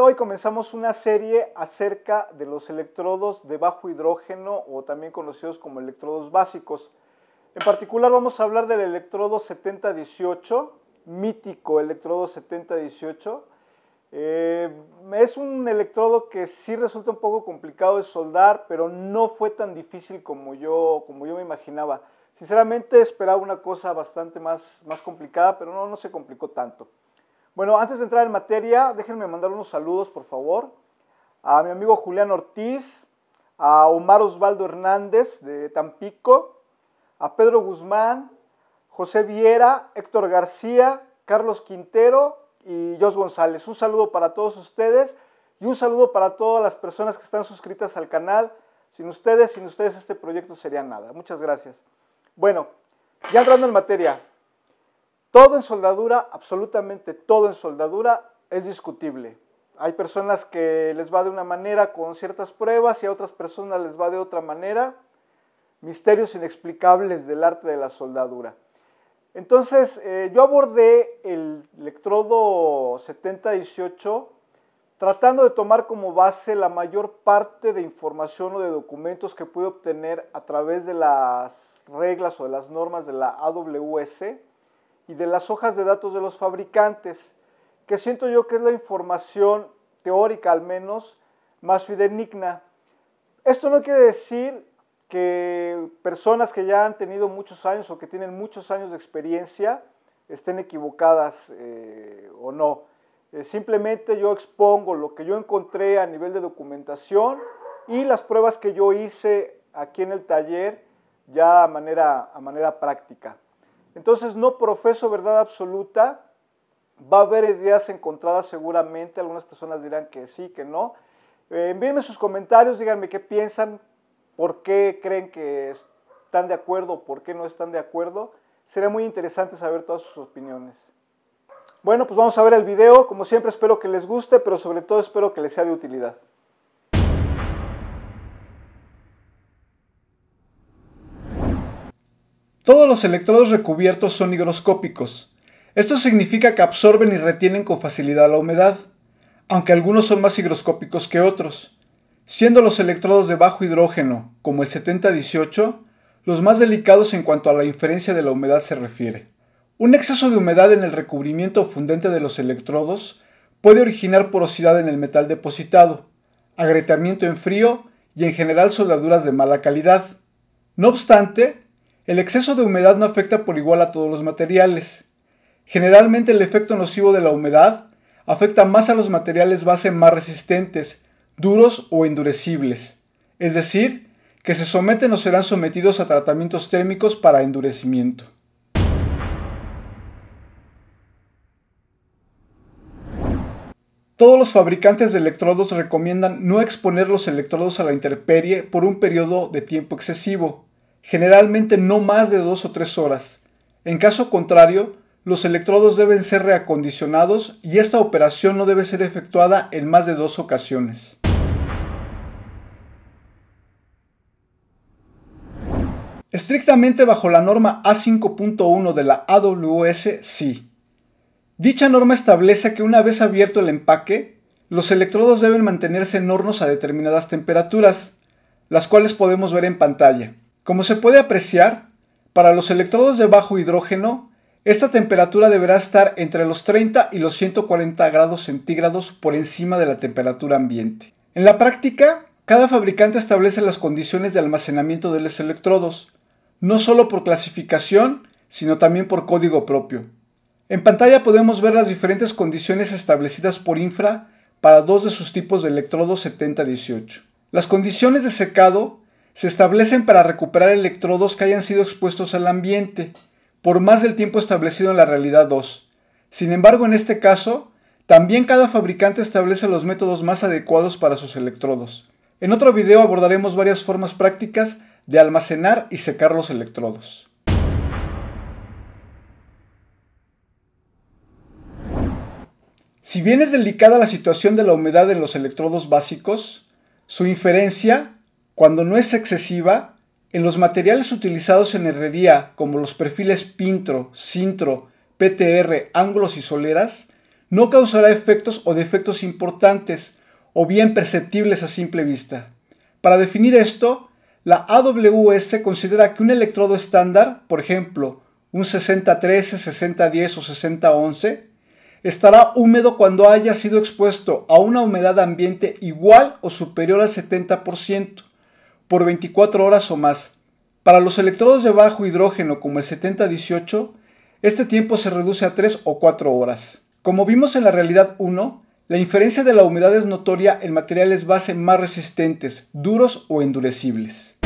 hoy comenzamos una serie acerca de los electrodos de bajo hidrógeno o también conocidos como electrodos básicos. En particular vamos a hablar del electrodo 7018, mítico electrodo 7018. Eh, es un electrodo que sí resulta un poco complicado de soldar, pero no fue tan difícil como yo, como yo me imaginaba. Sinceramente esperaba una cosa bastante más, más complicada, pero no, no se complicó tanto. Bueno, antes de entrar en materia, déjenme mandar unos saludos, por favor, a mi amigo Julián Ortiz, a Omar Osvaldo Hernández de Tampico, a Pedro Guzmán, José Viera, Héctor García, Carlos Quintero y Jos González. Un saludo para todos ustedes y un saludo para todas las personas que están suscritas al canal. Sin ustedes, sin ustedes este proyecto sería nada. Muchas gracias. Bueno, ya entrando en materia, todo en soldadura, absolutamente todo en soldadura es discutible. Hay personas que les va de una manera con ciertas pruebas y a otras personas les va de otra manera. Misterios inexplicables del arte de la soldadura. Entonces, eh, yo abordé el electrodo 7018 tratando de tomar como base la mayor parte de información o de documentos que pude obtener a través de las reglas o de las normas de la AWS y de las hojas de datos de los fabricantes, que siento yo que es la información teórica al menos más fidedigna. Esto no quiere decir que personas que ya han tenido muchos años o que tienen muchos años de experiencia estén equivocadas eh, o no. Eh, simplemente yo expongo lo que yo encontré a nivel de documentación y las pruebas que yo hice aquí en el taller ya a manera práctica. Entonces no profeso verdad absoluta, va a haber ideas encontradas seguramente, algunas personas dirán que sí, que no. Eh, envíenme sus comentarios, díganme qué piensan, por qué creen que están de acuerdo, por qué no están de acuerdo. Sería muy interesante saber todas sus opiniones. Bueno, pues vamos a ver el video. Como siempre espero que les guste, pero sobre todo espero que les sea de utilidad. Todos los electrodos recubiertos son higroscópicos. Esto significa que absorben y retienen con facilidad la humedad, aunque algunos son más higroscópicos que otros, siendo los electrodos de bajo hidrógeno, como el 7018, los más delicados en cuanto a la inferencia de la humedad se refiere. Un exceso de humedad en el recubrimiento fundente de los electrodos puede originar porosidad en el metal depositado, agrietamiento en frío y en general soldaduras de mala calidad. No obstante, el exceso de humedad no afecta por igual a todos los materiales. Generalmente el efecto nocivo de la humedad afecta más a los materiales base más resistentes, duros o endurecibles, es decir, que se someten o serán sometidos a tratamientos térmicos para endurecimiento. Todos los fabricantes de electrodos recomiendan no exponer los electrodos a la intemperie por un periodo de tiempo excesivo, generalmente no más de dos o tres horas. En caso contrario, los electrodos deben ser reacondicionados y esta operación no debe ser efectuada en más de dos ocasiones. Estrictamente bajo la norma A5.1 de la AWS, sí. Dicha norma establece que una vez abierto el empaque, los electrodos deben mantenerse en hornos a determinadas temperaturas, las cuales podemos ver en pantalla. Como se puede apreciar, para los electrodos de bajo hidrógeno, esta temperatura deberá estar entre los 30 y los 140 grados centígrados por encima de la temperatura ambiente. En la práctica, cada fabricante establece las condiciones de almacenamiento de los electrodos, no solo por clasificación, sino también por código propio. En pantalla podemos ver las diferentes condiciones establecidas por Infra para dos de sus tipos de electrodos 7018. Las condiciones de secado se establecen para recuperar electrodos que hayan sido expuestos al ambiente, por más del tiempo establecido en la realidad 2. Sin embargo, en este caso, también cada fabricante establece los métodos más adecuados para sus electrodos. En otro video abordaremos varias formas prácticas de almacenar y secar los electrodos. Si bien es delicada la situación de la humedad en los electrodos básicos, su inferencia cuando no es excesiva, en los materiales utilizados en herrería, como los perfiles pintro, cintro, PTR, ángulos y soleras, no causará efectos o defectos importantes o bien perceptibles a simple vista. Para definir esto, la AWS considera que un electrodo estándar, por ejemplo, un 6013, 6010 o 6011, estará húmedo cuando haya sido expuesto a una humedad ambiente igual o superior al 70% por 24 horas o más. Para los electrodos de bajo hidrógeno como el 7018, este tiempo se reduce a 3 o 4 horas. Como vimos en la realidad 1, la inferencia de la humedad es notoria en materiales base más resistentes, duros o endurecibles.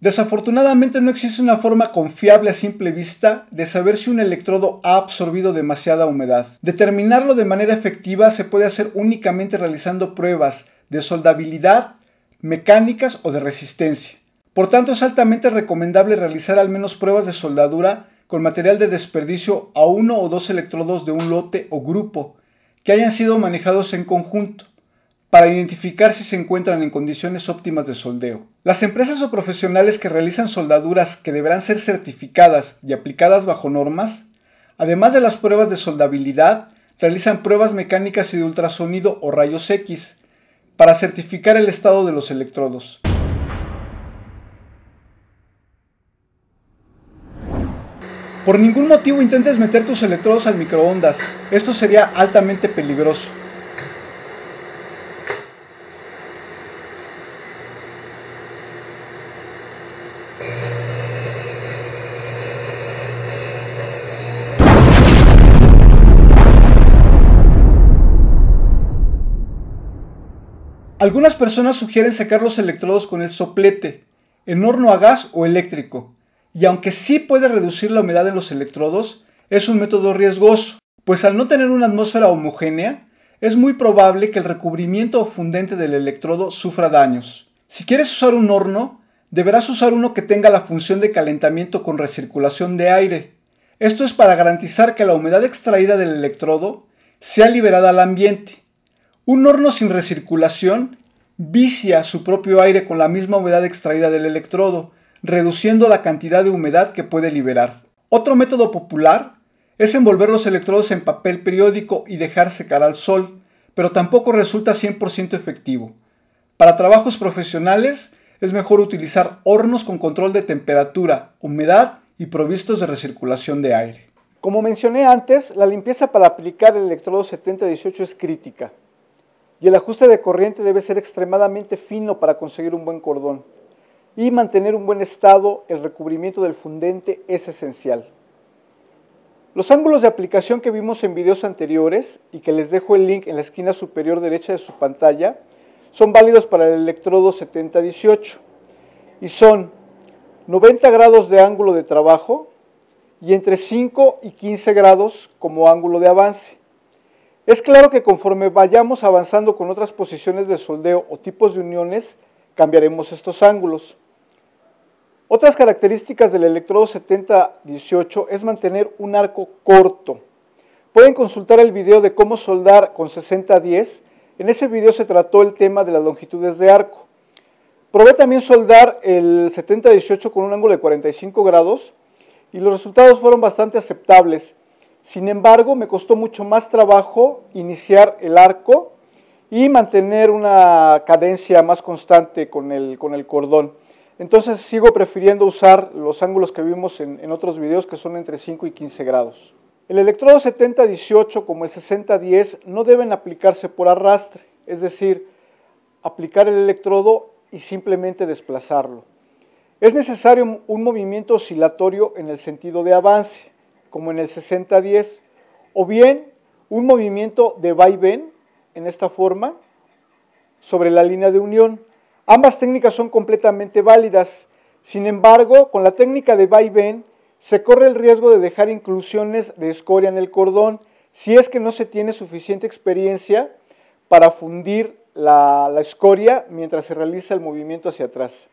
Desafortunadamente no existe una forma confiable a simple vista de saber si un electrodo ha absorbido demasiada humedad. Determinarlo de manera efectiva se puede hacer únicamente realizando pruebas de soldabilidad, mecánicas o de resistencia. Por tanto, es altamente recomendable realizar al menos pruebas de soldadura con material de desperdicio a uno o dos electrodos de un lote o grupo que hayan sido manejados en conjunto para identificar si se encuentran en condiciones óptimas de soldeo. Las empresas o profesionales que realizan soldaduras que deberán ser certificadas y aplicadas bajo normas, además de las pruebas de soldabilidad, realizan pruebas mecánicas y de ultrasonido o rayos X para certificar el estado de los electrodos. Por ningún motivo intentes meter tus electrodos al microondas, esto sería altamente peligroso. Algunas personas sugieren secar los electrodos con el soplete, en horno a gas o eléctrico, y aunque sí puede reducir la humedad en los electrodos, es un método riesgoso, pues al no tener una atmósfera homogénea, es muy probable que el recubrimiento o fundente del electrodo sufra daños. Si quieres usar un horno, deberás usar uno que tenga la función de calentamiento con recirculación de aire. Esto es para garantizar que la humedad extraída del electrodo sea liberada al ambiente un horno sin recirculación vicia su propio aire con la misma humedad extraída del electrodo, reduciendo la cantidad de humedad que puede liberar. Otro método popular es envolver los electrodos en papel periódico y dejar secar al sol, pero tampoco resulta 100% efectivo. Para trabajos profesionales es mejor utilizar hornos con control de temperatura, humedad y provistos de recirculación de aire. Como mencioné antes, la limpieza para aplicar el electrodo 7018 es crítica y el ajuste de corriente debe ser extremadamente fino para conseguir un buen cordón. Y mantener un buen estado, el recubrimiento del fundente es esencial. Los ángulos de aplicación que vimos en videos anteriores y que les dejo el link en la esquina superior derecha de su pantalla son válidos para el electrodo 7018 y son 90 grados de ángulo de trabajo y entre 5 y 15 grados como ángulo de avance. Es claro que conforme vayamos avanzando con otras posiciones de soldeo o tipos de uniones, cambiaremos estos ángulos. Otras características del electrodo 7018 es mantener un arco corto. Pueden consultar el video de cómo soldar con 6010. En ese video se trató el tema de las longitudes de arco. Probé también soldar el 7018 con un ángulo de 45 grados y los resultados fueron bastante aceptables. Sin embargo, me costó mucho más trabajo iniciar el arco y mantener una cadencia más constante con el, cordón. Entonces sigo prefiriendo usar los ángulos que vimos en, en, otros videos que son entre 5 y 15 grados. El electrodo 70-18 como el 60-10 no deben aplicarse por arrastre, es decir, aplicar el electrodo y simplemente desplazarlo. Es necesario un movimiento oscilatorio en el sentido de avance como en el 60-10, o bien un movimiento de ven, en esta forma sobre la línea de unión. Ambas técnicas son completamente válidas. Sin embargo, con la técnica de ven, se corre el riesgo de dejar inclusiones de escoria en el cordón si es que no se tiene suficiente experiencia para fundir la escoria mientras se realiza el movimiento hacia atrás.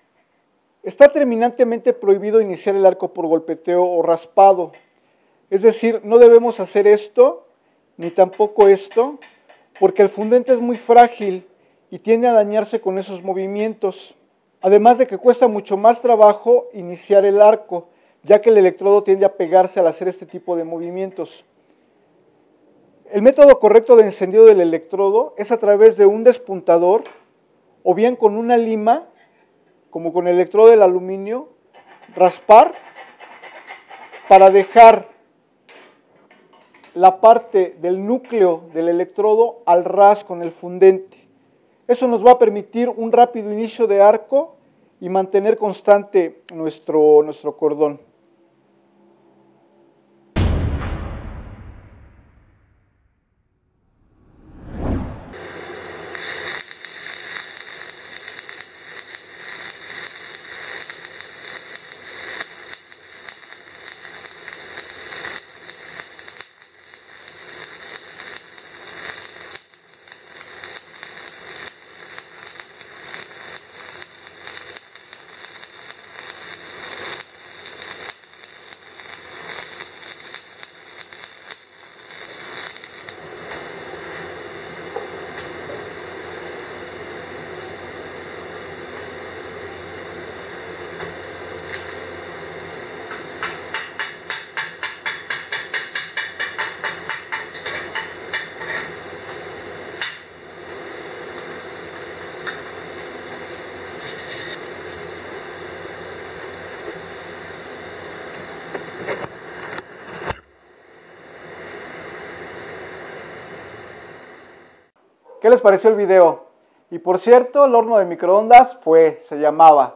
Está terminantemente prohibido iniciar el arco por golpeteo o raspado, es decir, no debemos hacer esto, ni tampoco esto, porque el fundente es muy frágil y tiende a dañarse con esos movimientos. Además de que cuesta mucho más trabajo iniciar el arco, ya que el electrodo tiende a pegarse al hacer este tipo de movimientos. El método correcto de encendido del electrodo es a través de un despuntador o bien con una lima, como con el electrodo del aluminio, raspar para dejar la parte del núcleo del electrodo al ras con el fundente. Eso nos va a permitir un rápido inicio de arco y mantener constante nuestro, cordón. ¿Qué les pareció el video? Y por cierto, el horno de microondas fue, se llamaba.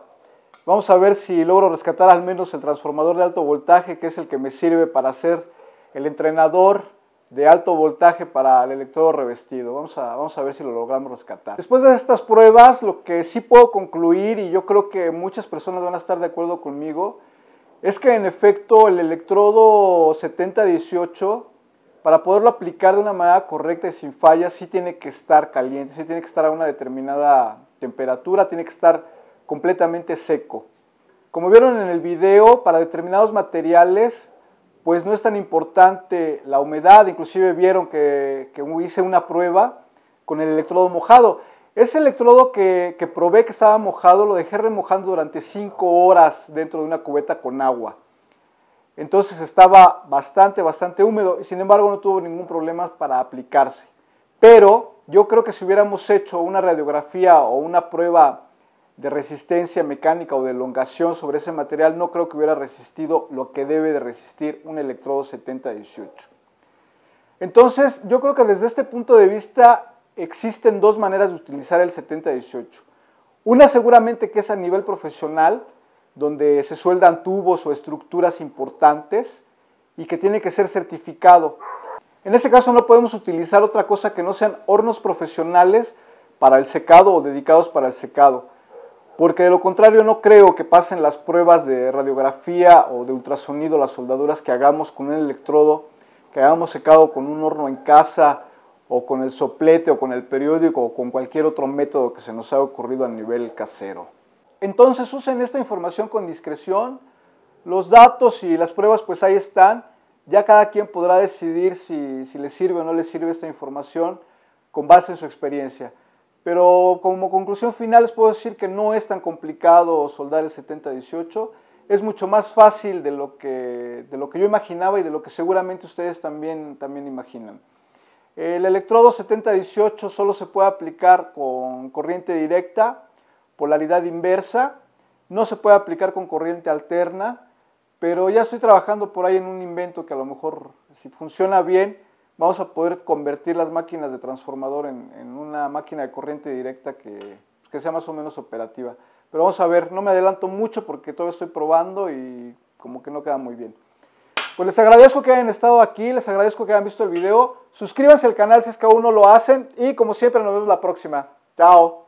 Vamos a ver si logro rescatar al menos el transformador de alto voltaje, que es el que me sirve para hacer el entrenador de alto voltaje para el electrodo revestido. Vamos a, vamos a ver si lo logramos rescatar. Después de estas pruebas, lo que sí puedo concluir, y yo creo que muchas personas van a estar de acuerdo conmigo, es que en efecto el electrodo 7018 para poderlo aplicar de una manera correcta y sin fallas, sí tiene que estar caliente, sí tiene que estar a una determinada temperatura, tiene que estar completamente seco. Como vieron en el video, para determinados materiales, pues no es tan importante la humedad, inclusive vieron que, hice una prueba con el electrodo mojado. Ese electrodo que, que probé que estaba mojado lo dejé remojando durante 5 horas dentro de una cubeta con agua. Entonces estaba bastante, bastante húmedo y sin embargo no tuvo ningún problema para aplicarse. Pero yo creo que si hubiéramos hecho una radiografía o una prueba de resistencia mecánica o de elongación sobre ese material, no creo que hubiera resistido lo que debe de resistir un electrodo 7018 Entonces, yo creo que desde este punto de vista existen dos maneras de utilizar el 7018 Una seguramente que es a nivel profesional, donde se sueldan tubos o estructuras importantes y que tiene que ser certificado. En ese caso no podemos utilizar otra cosa que no sean hornos profesionales para el secado o dedicados para el secado, porque de lo contrario no creo que pasen las pruebas de radiografía o de ultrasonido, las soldaduras que hagamos con un electrodo, que hagamos secado con un horno en casa o con el soplete o con el periódico o con cualquier otro método que se nos haya ocurrido a nivel casero. Entonces usen esta información con discreción. Los datos y las pruebas pues ahí están. Ya cada quien podrá decidir si, le sirve o no le sirve esta información con base en su experiencia. Pero como conclusión final les puedo decir que no es tan complicado soldar el 7018. Es mucho más fácil de lo que, de lo que yo imaginaba y de lo que seguramente ustedes también, también imaginan. El electrodo 7018 solo se puede aplicar con corriente directa polaridad inversa, no se puede aplicar con corriente alterna, pero ya estoy trabajando por ahí en un invento que a lo mejor si funciona bien, vamos a poder convertir las máquinas de transformador en, una máquina de corriente directa que, que sea más o menos operativa. Pero vamos a ver, no me adelanto mucho porque todo estoy probando y como que no queda muy bien. Pues les agradezco que hayan estado aquí, les agradezco que hayan visto el video. Suscríbanse al canal si es que aún no lo hacen y como siempre nos vemos la próxima. Chao.